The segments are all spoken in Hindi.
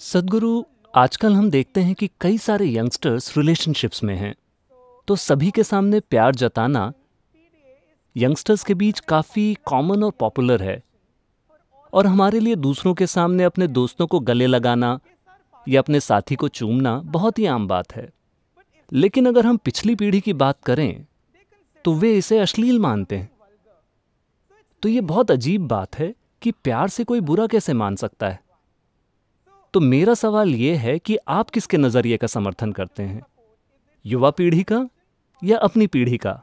सदगुरु आजकल हम देखते हैं कि कई सारे यंगस्टर्स रिलेशनशिप्स में हैं तो सभी के सामने प्यार जताना यंगस्टर्स के बीच काफ़ी कॉमन और पॉपुलर है और हमारे लिए दूसरों के सामने अपने दोस्तों को गले लगाना या अपने साथी को चूमना बहुत ही आम बात है लेकिन अगर हम पिछली पीढ़ी की बात करें तो वे इसे अश्लील मानते हैं तो ये बहुत अजीब बात है कि प्यार से कोई बुरा कैसे मान सकता है तो मेरा सवाल यह है कि आप किसके नज़रिए का समर्थन करते हैं युवा पीढ़ी का या अपनी पीढ़ी का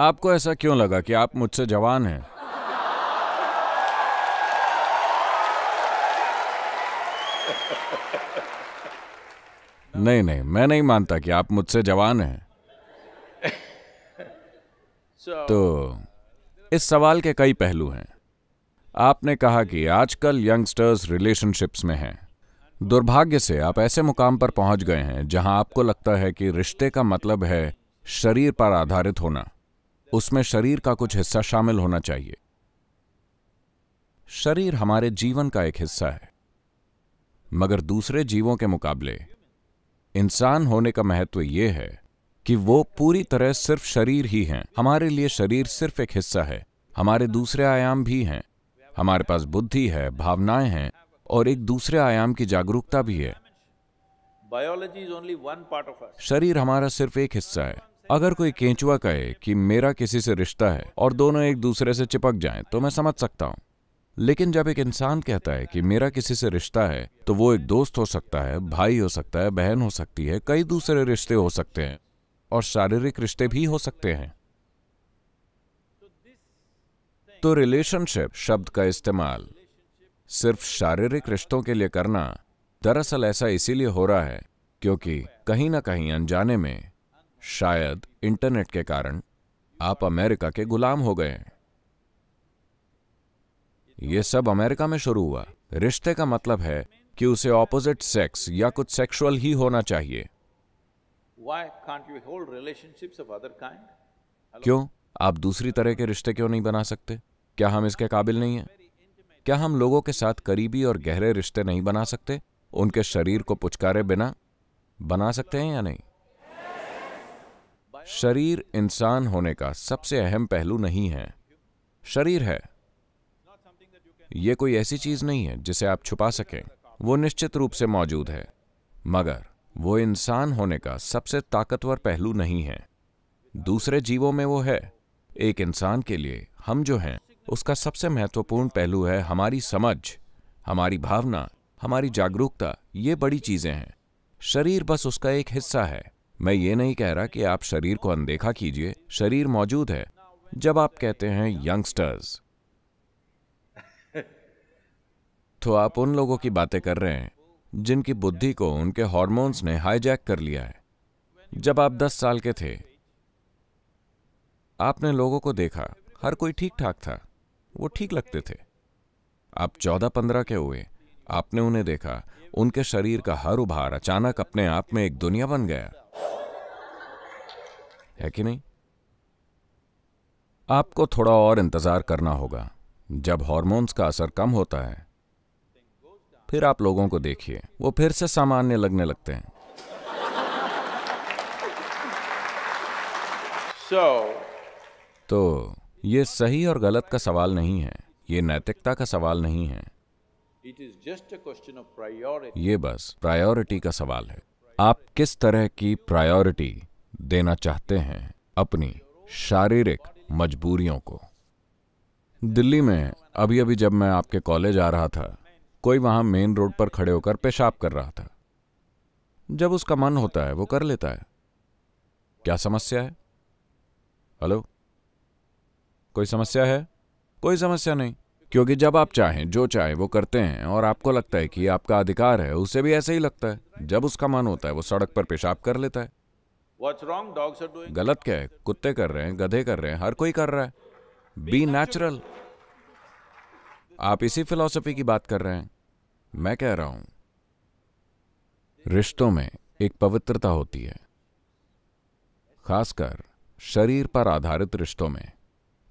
आपको ऐसा क्यों लगा कि आप मुझसे जवान हैं नहीं नहीं मैं नहीं मानता कि आप मुझसे जवान हैं तो इस सवाल के कई पहलू हैं आपने कहा कि आजकल यंगस्टर्स रिलेशनशिप्स में हैं दुर्भाग्य से आप ऐसे मुकाम पर पहुंच गए हैं जहां आपको लगता है कि रिश्ते का मतलब है शरीर पर आधारित होना उसमें शरीर का कुछ हिस्सा शामिल होना चाहिए शरीर हमारे जीवन का एक हिस्सा है मगर दूसरे जीवों के मुकाबले इंसान होने का महत्व यह है कि वो पूरी तरह सिर्फ शरीर ही हैं हमारे लिए शरीर सिर्फ एक हिस्सा है हमारे दूसरे आयाम भी हैं हमारे पास बुद्धि है भावनाएं हैं और एक दूसरे आयाम की जागरूकता भी है शरीर हमारा सिर्फ एक हिस्सा है अगर कोई केंचुआ कहे कि मेरा किसी से रिश्ता है और दोनों एक दूसरे से चिपक जाएं तो मैं समझ सकता हूं लेकिन जब एक इंसान कहता है कि मेरा किसी से रिश्ता है तो वो एक दोस्त हो सकता है भाई हो सकता है बहन हो सकती है कई दूसरे रिश्ते हो सकते हैं और शारीरिक रिश्ते भी हो सकते हैं तो रिलेशनशिप शब्द का इस्तेमाल सिर्फ शारीरिक रिश्तों के लिए करना दरअसल ऐसा इसीलिए हो रहा है क्योंकि कहीं ना कहीं अनजाने में शायद इंटरनेट के कारण आप अमेरिका के गुलाम हो गए यह सब अमेरिका में शुरू हुआ रिश्ते का मतलब है कि उसे ऑपोजिट सेक्स या कुछ सेक्सुअल ही होना चाहिए क्यों आप दूसरी तरह के रिश्ते क्यों नहीं बना सकते क्या हम इसके काबिल नहीं हैं क्या हम लोगों के साथ करीबी और गहरे रिश्ते नहीं बना सकते उनके शरीर को पुचकारे बिना बना सकते हैं या नहीं शरीर इंसान होने का सबसे अहम पहलू नहीं है शरीर है ये कोई ऐसी चीज नहीं है जिसे आप छुपा सकें वो निश्चित रूप से मौजूद है मगर वो इंसान होने का सबसे ताकतवर पहलू नहीं है दूसरे जीवों में वो है एक इंसान के लिए हम जो हैं उसका सबसे महत्वपूर्ण पहलू है हमारी समझ हमारी भावना हमारी जागरूकता ये बड़ी चीजें हैं शरीर बस उसका एक हिस्सा है मैं ये नहीं कह रहा कि आप शरीर को अनदेखा कीजिए शरीर मौजूद है जब आप कहते हैं यंगस्टर्स तो आप उन लोगों की बातें कर रहे हैं जिनकी बुद्धि को उनके हॉर्मोन्स ने हाईजैक कर लिया है जब आप दस साल के थे आपने लोगों को देखा हर कोई ठीक ठाक था वो ठीक लगते थे आप चौदह पंद्रह के हुए आपने उन्हें देखा उनके शरीर का हर उभार अचानक अपने आप में एक दुनिया बन गया है कि नहीं आपको थोड़ा और इंतजार करना होगा जब हॉर्मोन्स का असर कम होता है फिर आप लोगों को देखिए वो फिर से सामान्य लगने लगते हैं so, तो ये सही और गलत का सवाल नहीं है ये नैतिकता का सवाल नहीं है ये बस प्रायोरिटी का सवाल है आप किस तरह की प्रायोरिटी देना चाहते हैं अपनी शारीरिक मजबूरियों को दिल्ली में अभी अभी जब मैं आपके कॉलेज आ रहा था कोई वहां मेन रोड पर खड़े होकर पेशाब कर रहा था जब उसका मन होता है वो कर लेता है क्या समस्या है हेलो कोई समस्या है कोई समस्या नहीं क्योंकि जब आप चाहें जो चाहे वो करते हैं और आपको लगता है कि आपका अधिकार है उसे भी ऐसे ही लगता है जब उसका मन होता है वो सड़क पर पेशाब कर लेता है गलत क्या है कुत्ते कर रहे हैं गधे कर रहे हैं हर कोई कर रहा है बी नेचुरल आप इसी फिलॉसफी की बात कर रहे हैं मैं कह रहा हूं रिश्तों में एक पवित्रता होती है खासकर शरीर पर आधारित रिश्तों में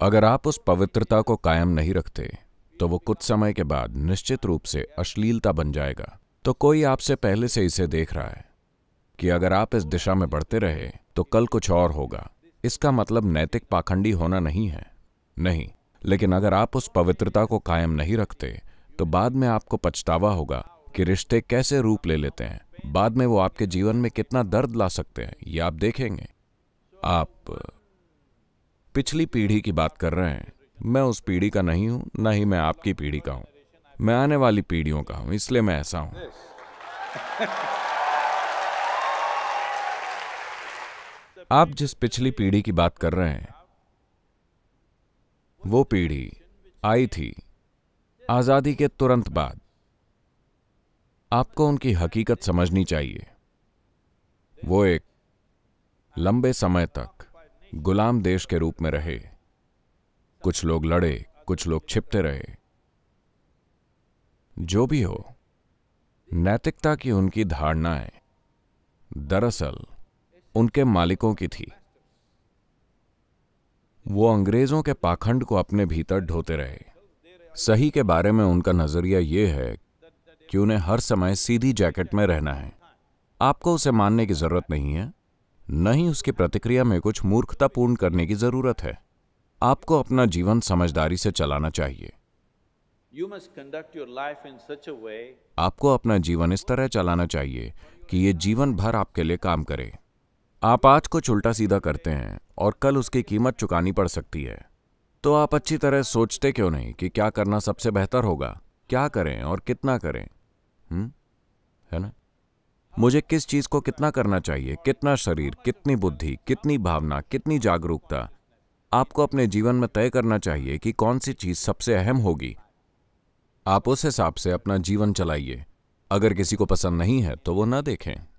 अगर आप उस पवित्रता को कायम नहीं रखते तो वो कुछ समय के बाद निश्चित रूप से अश्लीलता बन जाएगा तो कोई आपसे पहले से इसे देख रहा है कि अगर आप इस दिशा में बढ़ते रहे तो कल कुछ और होगा इसका मतलब नैतिक पाखंडी होना नहीं है नहीं लेकिन अगर आप उस पवित्रता को कायम नहीं रखते तो बाद में आपको पछतावा होगा कि रिश्ते कैसे रूप ले लेते हैं बाद में वो आपके जीवन में कितना दर्द ला सकते हैं ये आप देखेंगे आप पिछली पीढ़ी की बात कर रहे हैं मैं उस पीढ़ी का नहीं हूं ना ही मैं आपकी पीढ़ी का हूं मैं आने वाली पीढ़ियों का हूं इसलिए मैं ऐसा हूं आप जिस पिछली पीढ़ी की बात कर रहे हैं वो पीढ़ी आई थी आज़ादी के तुरंत बाद आपको उनकी हकीकत समझनी चाहिए वो एक लंबे समय तक गुलाम देश के रूप में रहे कुछ लोग लड़े कुछ लोग छिपते रहे जो भी हो नैतिकता की उनकी धारणाएं दरअसल उनके मालिकों की थी वो अंग्रेजों के पाखंड को अपने भीतर ढोते रहे सही के बारे में उनका नजरिया ये है कि उन्हें हर समय सीधी जैकेट में रहना है आपको उसे मानने की जरूरत नहीं है न ही उसकी प्रतिक्रिया में कुछ मूर्खतापूर्ण करने की जरूरत है आपको अपना जीवन समझदारी से चलाना चाहिए आपको अपना जीवन इस तरह चलाना चाहिए कि ये जीवन भर आपके लिए काम करे आप आज कुछ उल्टा सीधा करते हैं और कल उसकी कीमत चुकानी पड़ सकती है तो आप अच्छी तरह सोचते क्यों नहीं कि क्या करना सबसे बेहतर होगा क्या करें और कितना करें हुँ? हम्म? है ना मुझे किस चीज को कितना करना चाहिए कितना शरीर कितनी बुद्धि कितनी भावना कितनी जागरूकता आपको अपने जीवन में तय करना चाहिए कि कौन सी चीज सबसे अहम होगी आप उस हिसाब से अपना जीवन चलाइए अगर किसी को पसंद नहीं है तो वो ना देखें